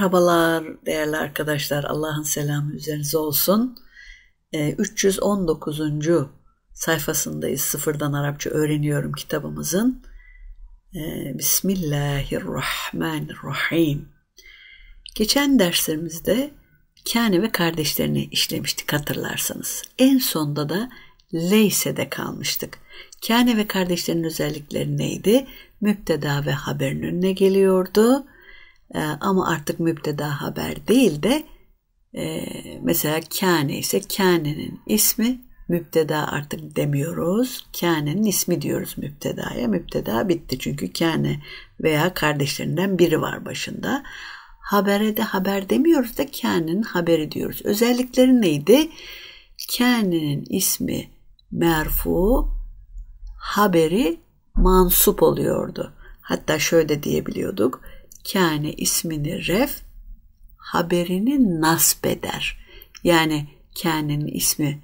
Merhabalar değerli arkadaşlar. Allah'ın selamı üzerinize olsun. 319. Ee, sayfasındayız. Sıfırdan Arapça öğreniyorum kitabımızın. Ee, Bismillahirrahmanirrahim. Geçen derslerimizde Kâne ve kardeşlerini işlemiştik hatırlarsanız. En sonda da Leyse'de kalmıştık. Kâne ve kardeşlerinin özellikleri neydi? Müpteda ve haberin önüne geliyordu ee, ama artık müpteda haber değil de e, mesela kâne ise kânenin ismi müpteda artık demiyoruz. Kânenin ismi diyoruz müptedaya. Müpteda bitti çünkü kâne veya kardeşlerinden biri var başında. Habere de haber demiyoruz da kânenin haberi diyoruz. Özellikleri neydi? Kânenin ismi merfu, haberi mansup oluyordu. Hatta şöyle diyebiliyorduk kâne ismini ref haberini nasb eder. Yani kânenin ismi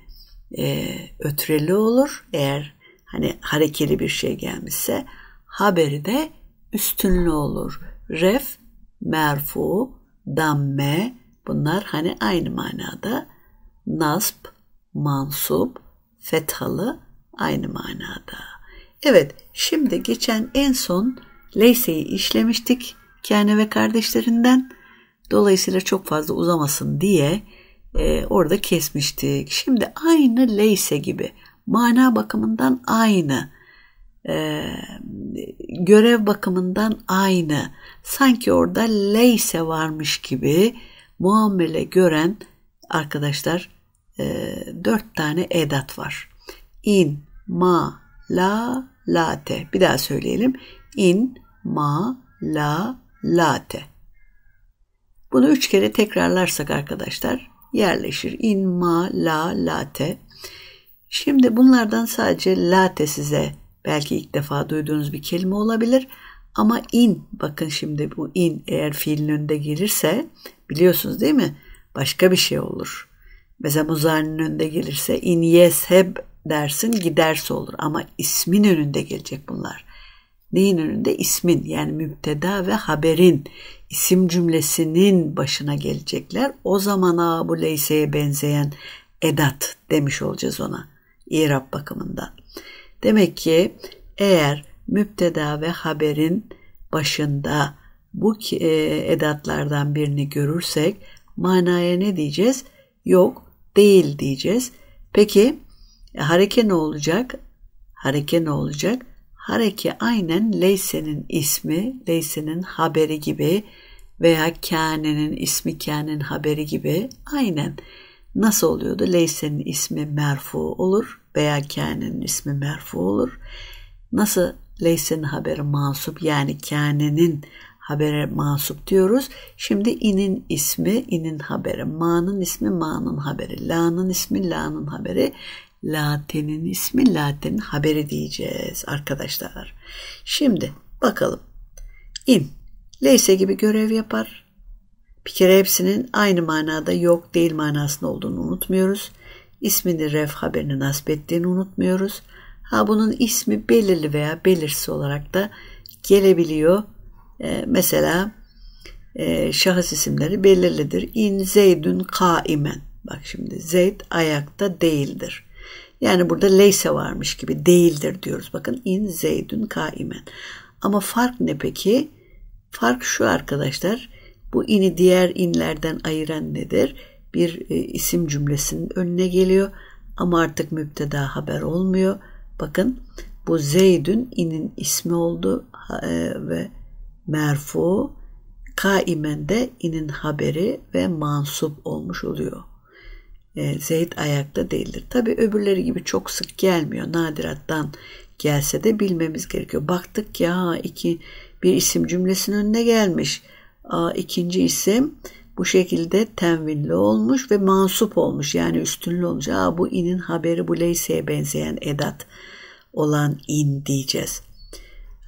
e, ötreli olur eğer hani harekeli bir şey gelmişse haberi de üstünlü olur. Ref, merfu, damme bunlar hani aynı manada nasb, mansub fethalı aynı manada. Evet şimdi geçen en son leyseyi işlemiştik kendi ve kardeşlerinden dolayısıyla çok fazla uzamasın diye e, orada kesmiştik. Şimdi aynı leyse gibi mana bakımından aynı e, görev bakımından aynı sanki orada leyse varmış gibi muamele gören arkadaşlar e, dört tane edat var. İn, ma, la, late. Bir daha söyleyelim. İn, ma, la, late. Bunu üç kere tekrarlarsak arkadaşlar yerleşir. In ma, la, late. Şimdi bunlardan sadece late size belki ilk defa duyduğunuz bir kelime olabilir. Ama in bakın şimdi bu in eğer fiilin önünde gelirse biliyorsunuz değil mi? Başka bir şey olur. Mesela muzarinin önünde gelirse in yes heb dersin giderse olur. Ama ismin önünde gelecek bunlar neyin önünde? ismin yani müpteda ve haberin isim cümlesinin başına gelecekler. O zaman bu leyseye benzeyen edat demiş olacağız ona. İrab bakımından. Demek ki eğer müpteda ve haberin başında bu e, edatlardan birini görürsek manaya ne diyeceğiz? Yok değil diyeceğiz. Peki hareke ne olacak? Hareke ne olacak? Hareki aynen Leyse'nin ismi, Leyse'nin haberi gibi veya Kâne'nin ismi Kâne'nin haberi gibi aynen nasıl oluyordu? Leyse'nin ismi merfu olur veya Kâne'nin ismi merfu olur. Nasıl Leyse'nin haberi mansup yani Kâne'nin habere mansup diyoruz. Şimdi inin ismi inin haberi, ma'nın ismi ma'nın haberi, la'nın ismi la'nın haberi, Late'nin ismi Laten haberi diyeceğiz arkadaşlar. Şimdi bakalım. İn. Leyse gibi görev yapar. Bir kere hepsinin aynı manada yok değil manasında olduğunu unutmuyoruz. İsmini ref haberini nasip ettiğini unutmuyoruz. Ha bunun ismi belirli veya belirsiz olarak da gelebiliyor. Ee, mesela e, şahıs isimleri belirlidir. İn Zeydün kaimen. Bak şimdi Zeyd ayakta değildir. Yani burada leyse varmış gibi değildir diyoruz. Bakın in zeydün kaimen. Ama fark ne peki? Fark şu arkadaşlar. Bu ini diğer inlerden ayıran nedir? Bir e, isim cümlesinin önüne geliyor ama artık müpteda haber olmuyor. Bakın bu Zeydün inin ismi oldu e, ve merfu kaimen de inin haberi ve mansup olmuş oluyor e, ayakta değildir. Tabi öbürleri gibi çok sık gelmiyor. Nadirattan gelse de bilmemiz gerekiyor. Baktık ki ha iki bir isim cümlesinin önüne gelmiş. A, ikinci isim bu şekilde tenvinli olmuş ve mansup olmuş yani üstünlü olmuş. Aa, bu inin haberi bu leyseye benzeyen edat olan in diyeceğiz.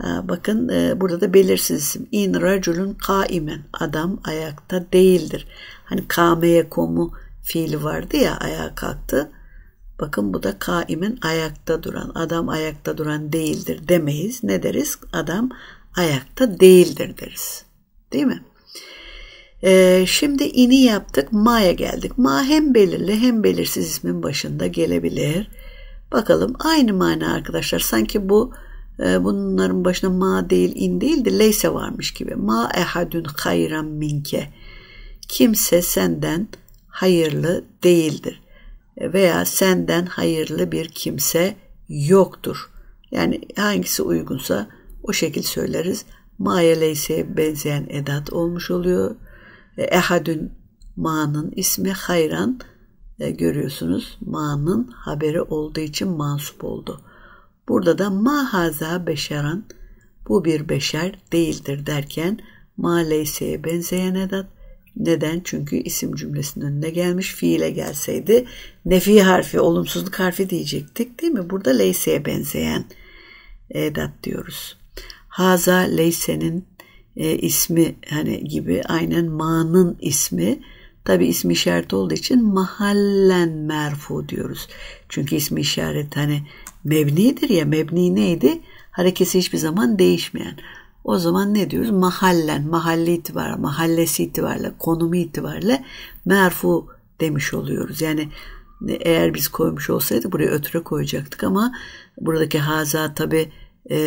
Aa, bakın e, burada da belirsiz isim. İn raculun kaimen adam ayakta değildir. Hani kameye komu fiili vardı ya ayağa kalktı. Bakın bu da kaimin ayakta duran. Adam ayakta duran değildir demeyiz. Ne deriz? Adam ayakta değildir deriz. Değil mi? Ee, şimdi ini yaptık. Ma'ya geldik. Ma hem belirli hem belirsiz ismin başında gelebilir. Bakalım aynı mana arkadaşlar. Sanki bu e, bunların başına ma değil in değil de leyse varmış gibi. Ma ehadün hayran minke. Kimse senden hayırlı değildir veya senden hayırlı bir kimse yoktur. Yani hangisi uygunsa o şekil söyleriz. Mayeleyse'ye benzeyen edat olmuş oluyor. E, ehadün ma'nın ismi hayran e, görüyorsunuz. Ma'nın haberi olduğu için mansup oldu. Burada da ma haza beşeran bu bir beşer değildir derken ma benzeyen edat neden? Çünkü isim cümlesinin önüne gelmiş. Fiile gelseydi nefi harfi, olumsuzluk harfi diyecektik değil mi? Burada leyseye benzeyen edat diyoruz. Haza leysenin e, ismi hani gibi aynen ma'nın ismi. Tabi ismi işareti olduğu için mahallen merfu diyoruz. Çünkü ismi işaret hani mebnidir ya mebni neydi? Harekesi hiçbir zaman değişmeyen. O zaman ne diyoruz? Mahallen, mahalle itibariyle, mahallesi itibariyle, konumu itibariyle merfu demiş oluyoruz. Yani eğer biz koymuş olsaydık buraya ötüre koyacaktık ama buradaki haza tabi e,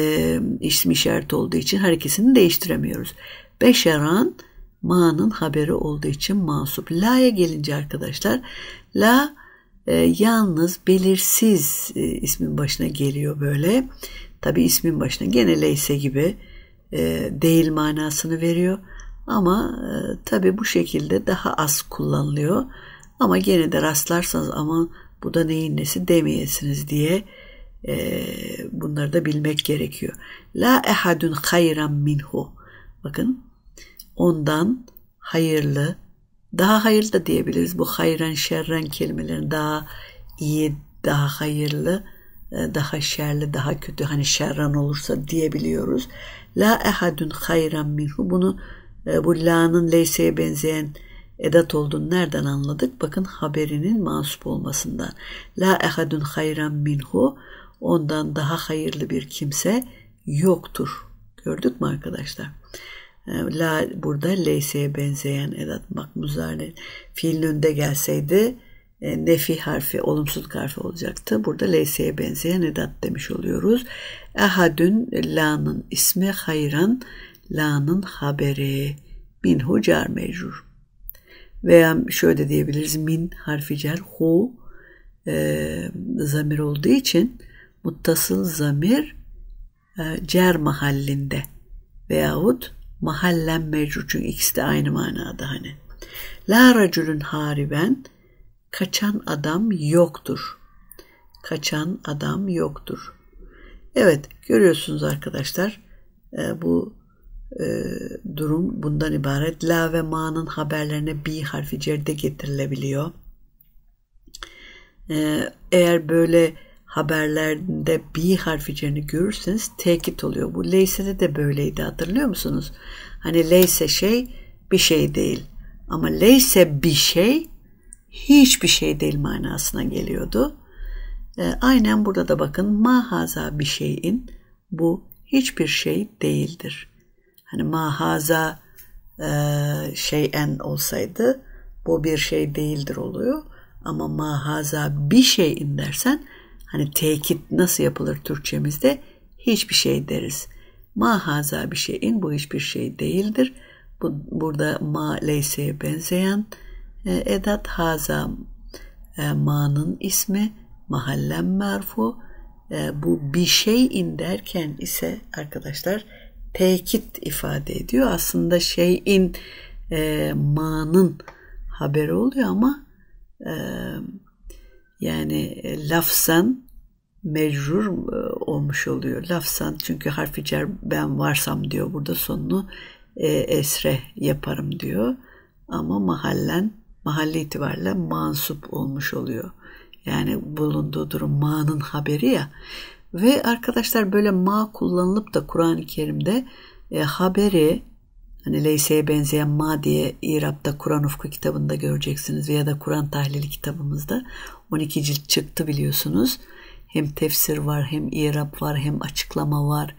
ismi işaret olduğu için her değiştiremiyoruz. Beşeran ma'nın haberi olduğu için mansup. La'ya gelince arkadaşlar la e, yalnız belirsiz e, ismin başına geliyor böyle. Tabi ismin başına gene leyse gibi e, değil manasını veriyor. Ama e, tabi bu şekilde daha az kullanılıyor. Ama gene de rastlarsanız aman bu da neyin nesi demeyesiniz diye e, bunları da bilmek gerekiyor. La ehadun hayran minhu. Bakın ondan hayırlı, daha hayırlı da diyebiliriz. Bu hayran şerren kelimelerin daha iyi, daha hayırlı, daha şerli, daha kötü hani şerran olursa diyebiliyoruz. La ehadun hayran minhu. Bunu e, bu la'nın leyseye benzeyen edat olduğunu nereden anladık? Bakın haberinin mansup olmasından. La ehadun hayran minhu. Ondan daha hayırlı bir kimse yoktur. Gördük mü arkadaşlar? E, la burada leyseye benzeyen edat. Bak muzarne fiilin önünde gelseydi e, nefi harfi, olumsuz harfi olacaktı. Burada leyseye benzeyen edat demiş oluyoruz. Ehadün lanın ismi hayran lanın haberi minhu car mecrur. Veya şöyle diyebiliriz min harfi cer hu e, zamir olduğu için muttasıl zamir e, cer mahallinde veyahut mahallen mecrur çünkü ikisi de aynı manada hani. La racülün hariben kaçan adam yoktur. Kaçan adam yoktur. Evet görüyorsunuz arkadaşlar e, bu e, durum bundan ibaret. La ve ma'nın haberlerine bi harfi cerde getirilebiliyor. E, eğer böyle haberlerde bi harfi cerini görürseniz tekit oluyor. Bu leyse'de de böyleydi hatırlıyor musunuz? Hani leyse şey bir şey değil. Ama leyse bir şey hiçbir şey değil manasına geliyordu. E, aynen burada da bakın mahaza bir şeyin bu hiçbir şey değildir. Hani mahaza e, şeyen olsaydı bu bir şey değildir oluyor. Ama mahaza bir şeyin dersen hani tekit nasıl yapılır Türkçemizde hiçbir şey deriz. Mahaza bir şeyin bu hiçbir şey değildir. Bu, burada ma leyseye benzeyen, e, Edat haza e, manın ismi mahallen merfu e, bu bir şeyin derken ise arkadaşlar tekit ifade ediyor. Aslında şeyin manın haberi oluyor ama yani lafsan mecrur olmuş oluyor. Lafsan çünkü harfi cer ben varsam diyor burada sonunu esre yaparım diyor. Ama mahallen mahalle itibariyle mansup olmuş oluyor. Yani bulunduğu durum ma'nın haberi ya. Ve arkadaşlar böyle ma kullanılıp da Kur'an-ı Kerim'de e, haberi hani leyseye benzeyen ma diye İrab'da Kur'an ufku kitabında göreceksiniz ya da Kur'an tahlili kitabımızda 12 cilt çıktı biliyorsunuz. Hem tefsir var hem İrab var hem açıklama var.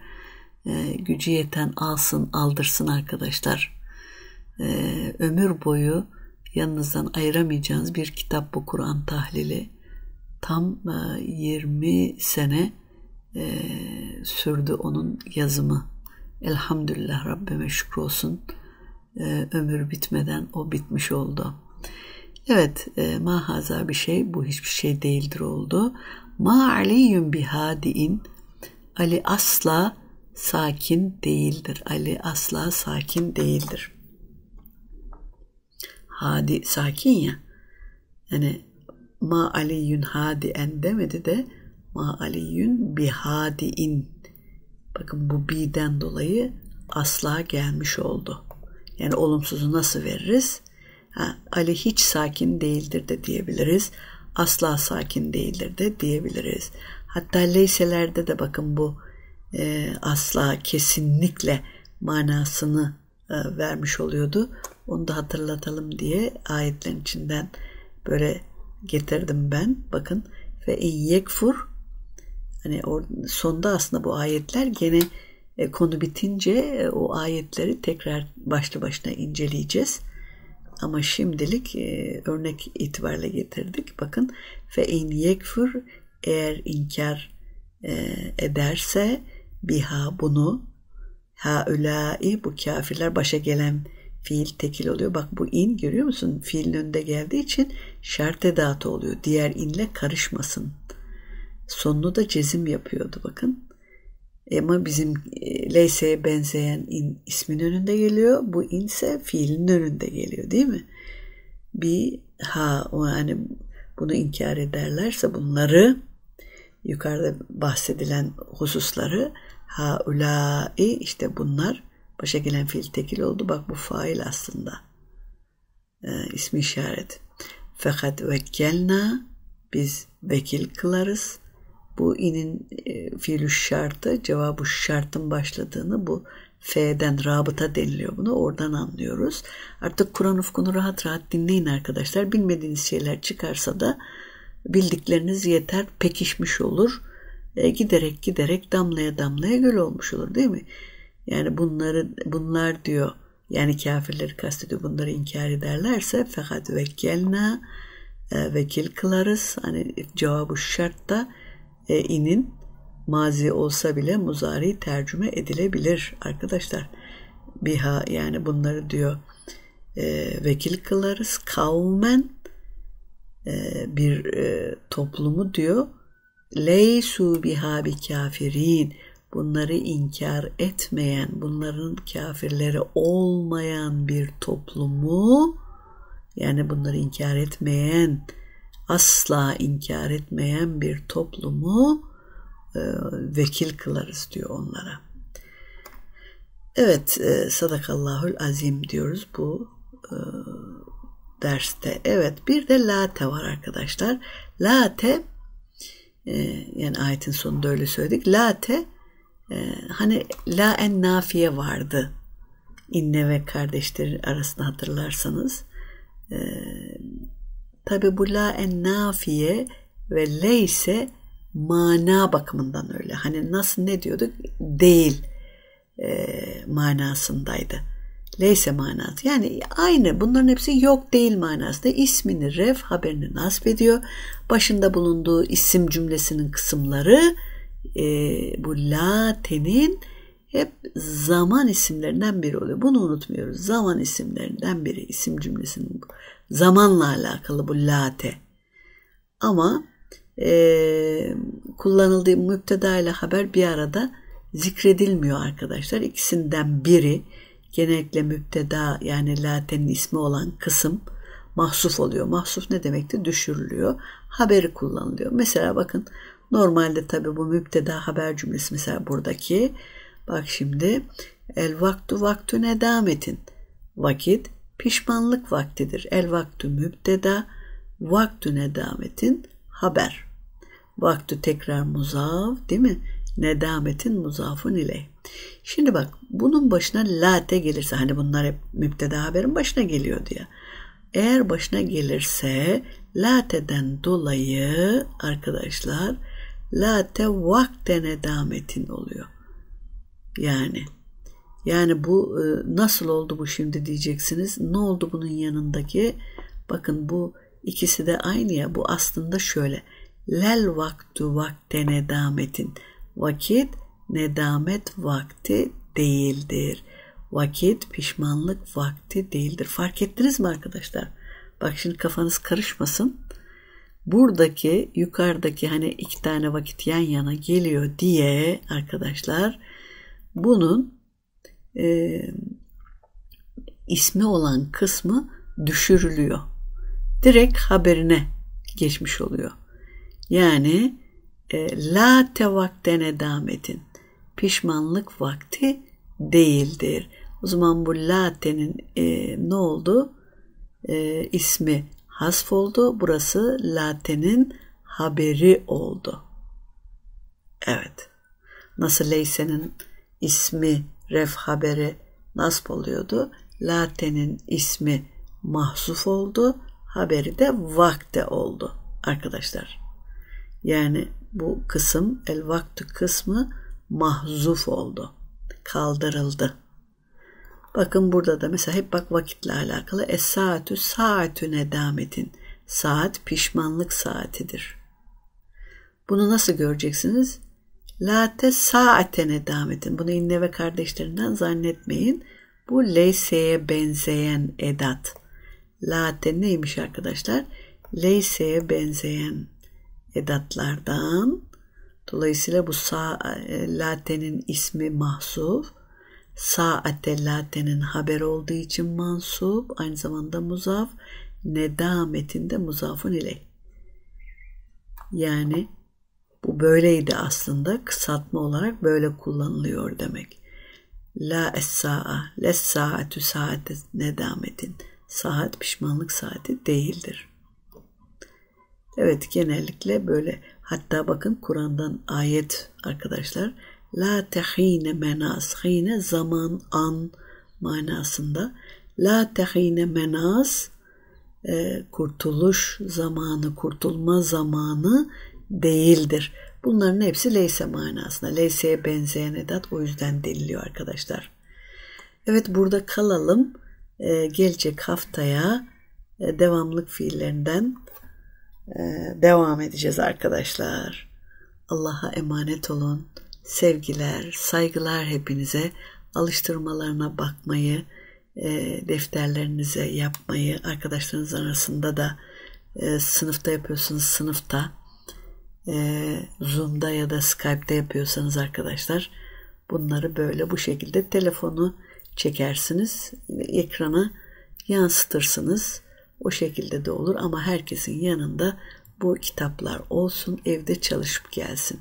E, gücü yeten alsın aldırsın arkadaşlar. E, ömür boyu yanınızdan ayıramayacağınız bir kitap bu Kur'an tahlili. Tam 20 e, sene e, sürdü onun yazımı. Elhamdülillah Rabbime şükür olsun. E, ömür bitmeden o bitmiş oldu. Evet, mahaza bir şey, bu hiçbir şey değildir oldu. Ma aliyyun bihadiin. Ali asla sakin değildir. Ali asla sakin değildir hadi sakin ya. Yani ma hadi hadien demedi de ma aliyün bihadiin. Bakın bu bi'den dolayı asla gelmiş oldu. Yani olumsuzu nasıl veririz? Ha, Ali hiç sakin değildir de diyebiliriz. Asla sakin değildir de diyebiliriz. Hatta leyselerde de bakın bu e, asla kesinlikle manasını e, vermiş oluyordu. Onu da hatırlatalım diye ayetlerin içinden böyle getirdim ben. Bakın ve in yekfur hani or, sonda aslında bu ayetler gene e, konu bitince e, o ayetleri tekrar başlı başına inceleyeceğiz. Ama şimdilik e, örnek itibariyle getirdik. Bakın ve in yekfur eğer inkar e, ederse biha bunu ha haulai bu kafirler başa gelen fiil tekil oluyor. Bak bu in görüyor musun? Fiilin önünde geldiği için şerte dağıtı oluyor. Diğer inle karışmasın. Sonunu da cezim yapıyordu bakın. Ama bizim e, leyseye benzeyen in ismin önünde geliyor. Bu in ise fiilin önünde geliyor değil mi? Bir ha o yani bunu inkar ederlerse bunları yukarıda bahsedilen hususları ha haulai işte bunlar Başa gelen fiil tekil oldu. Bak bu fail aslında. E, ismi işaret. Fakat vekkelna biz vekil kılarız. Bu inin e, fiilü şartı cevabı şartın başladığını bu F'den rabıta deniliyor bunu. Oradan anlıyoruz. Artık Kur'an ufkunu rahat rahat dinleyin arkadaşlar. Bilmediğiniz şeyler çıkarsa da bildikleriniz yeter pekişmiş olur. E, giderek giderek damlaya damlaya göl olmuş olur değil mi? Yani bunları bunlar diyor yani kafirleri kastediyor bunları inkar ederlerse fakat vekkelna e, vekil kılarız. Hani cevabı şartta e, inin mazi olsa bile muzari tercüme edilebilir arkadaşlar. Biha yani bunları diyor e, vekil kılarız. Kavmen e, bir e, toplumu diyor leysu biha bi kafirin bunları inkar etmeyen, bunların kafirleri olmayan bir toplumu yani bunları inkar etmeyen, asla inkar etmeyen bir toplumu e, vekil kılarız diyor onlara. Evet, e, sadakallahul azim diyoruz bu e, derste. Evet, bir de late var arkadaşlar. Late e, yani ayetin sonunda öyle söyledik. Late ee, hani la en nafiye vardı. inne ve kardeşler arasında hatırlarsanız. E, Tabi bu la en nafiye ve ise mana bakımından öyle. Hani nasıl ne diyorduk? Değil e, manasındaydı. Leyse manası. Yani aynı bunların hepsi yok değil manasında. İsmini ref haberini nasip ediyor. Başında bulunduğu isim cümlesinin kısımları e, bu latenin hep zaman isimlerinden biri oluyor. Bunu unutmuyoruz. Zaman isimlerinden biri isim cümlesinin zamanla alakalı bu late. Ama e, kullanıldığı müpteda ile haber bir arada zikredilmiyor arkadaşlar. İkisinden biri genellikle müpteda yani latenin ismi olan kısım mahsuf oluyor. Mahsuf ne demekti? Düşürülüyor. Haberi kullanılıyor. Mesela bakın Normalde tabi bu müpteda haber cümlesi mesela buradaki. Bak şimdi el vaktu vaktu nedametin. Vakit pişmanlık vaktidir. El vaktu mübdeda, vaktu nedametin haber. Vaktu tekrar muzaf değil mi? Nedametin muzafun ile. Şimdi bak bunun başına late gelirse hani bunlar hep mübdeda haberin başına geliyor diye. Eğer başına gelirse lateden dolayı arkadaşlar la tevvakte nedametin oluyor. Yani yani bu e, nasıl oldu bu şimdi diyeceksiniz. Ne oldu bunun yanındaki? Bakın bu ikisi de aynı ya. Bu aslında şöyle. Lel vaktu vakte nedametin. Vakit nedamet vakti değildir. Vakit pişmanlık vakti değildir. Fark ettiniz mi arkadaşlar? Bak şimdi kafanız karışmasın buradaki yukarıdaki hani iki tane vakit yan yana geliyor diye arkadaşlar bunun e, ismi olan kısmı düşürülüyor. Direkt haberine geçmiş oluyor. Yani e, la tevaktene dametin pişmanlık vakti değildir. O zaman bu late'nin e, ne oldu? E, ismi hasf oldu. Burası latenin haberi oldu. Evet. Nasıl Leyse'nin ismi ref haberi nasp oluyordu. Late'nin ismi mahzuf oldu. Haberi de vakte oldu arkadaşlar. Yani bu kısım el vaktü kısmı mahzuf oldu. Kaldırıldı. Bakın burada da mesela hep bak vakitle alakalı. Es saatü saatü nedametin. Saat pişmanlık saatidir. Bunu nasıl göreceksiniz? La te saate nedametin. Bunu inne ve kardeşlerinden zannetmeyin. Bu leyseye benzeyen edat. La neymiş arkadaşlar? Leyseye benzeyen edatlardan. Dolayısıyla bu sa, e, latenin ismi mahsuf. Saate latenin haber olduğu için mansup aynı zamanda muzaf nedametinde muzafun ile. Yani bu böyleydi aslında kısaltma olarak böyle kullanılıyor demek. La es-sa'a, les saatü saate nedametin. Saat pişmanlık saati değildir. Evet genellikle böyle hatta bakın Kur'an'dan ayet arkadaşlar La tehine menas. Hine zaman, an manasında. La tehine menas e, kurtuluş zamanı, kurtulma zamanı değildir. Bunların hepsi leyse manasında. Leyseye benzeyen edat o yüzden deniliyor arkadaşlar. Evet burada kalalım. E, gelecek haftaya e, devamlık fiillerinden e, devam edeceğiz arkadaşlar. Allah'a emanet olun sevgiler, saygılar hepinize. Alıştırmalarına bakmayı, e, defterlerinize yapmayı, arkadaşlarınız arasında da e, sınıfta yapıyorsunuz sınıfta, e, Zoom'da ya da Skype'de yapıyorsanız arkadaşlar bunları böyle bu şekilde telefonu çekersiniz, ekrana yansıtırsınız. O şekilde de olur ama herkesin yanında bu kitaplar olsun, evde çalışıp gelsin.